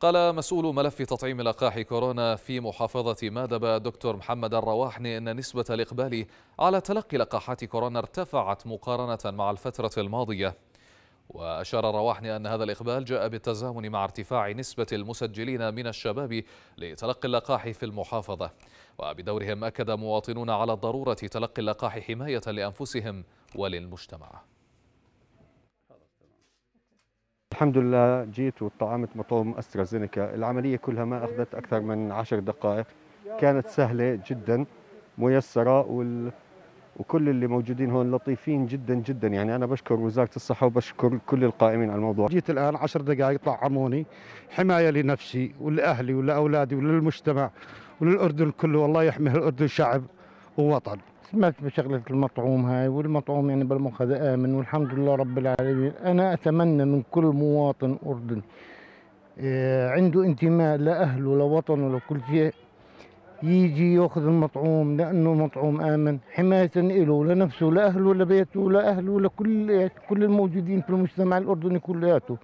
قال مسؤول ملف تطعيم لقاح كورونا في محافظة مادبة دكتور محمد الرواحني أن نسبة الإقبال على تلقي لقاحات كورونا ارتفعت مقارنة مع الفترة الماضية وأشار الرواحني أن هذا الإقبال جاء بالتزامن مع ارتفاع نسبة المسجلين من الشباب لتلقي اللقاح في المحافظة وبدورهم أكد مواطنون على ضرورة تلقي اللقاح حماية لأنفسهم وللمجتمع الحمد لله جيت وطعمت مطعم استرازينيكا العملية كلها ما أخذت أكثر من عشر دقائق كانت سهلة جدا ميسرة وال... وكل اللي موجودين هون لطيفين جدا جدا يعني انا بشكر وزاره الصحه وبشكر كل القائمين على الموضوع جيت الان عشر دقائق طعموني حمايه لنفسي ولاهلي ولاولادي وللمجتمع وللاردن كله والله يحمي الاردن شعب ووطن سمعت بشغلة المطعوم هاي والمطعوم يعني بالمؤخذ آمن والحمد لله رب العالمين أنا أتمنى من كل مواطن أردني آه، عنده انتماء لأهله لوطنه لكل شيء يجي ياخذ المطعوم لانه مطعوم امن حمايه له لنفسه لاهله لبيته لاهله لكل كل الموجودين في المجتمع الاردني كلياته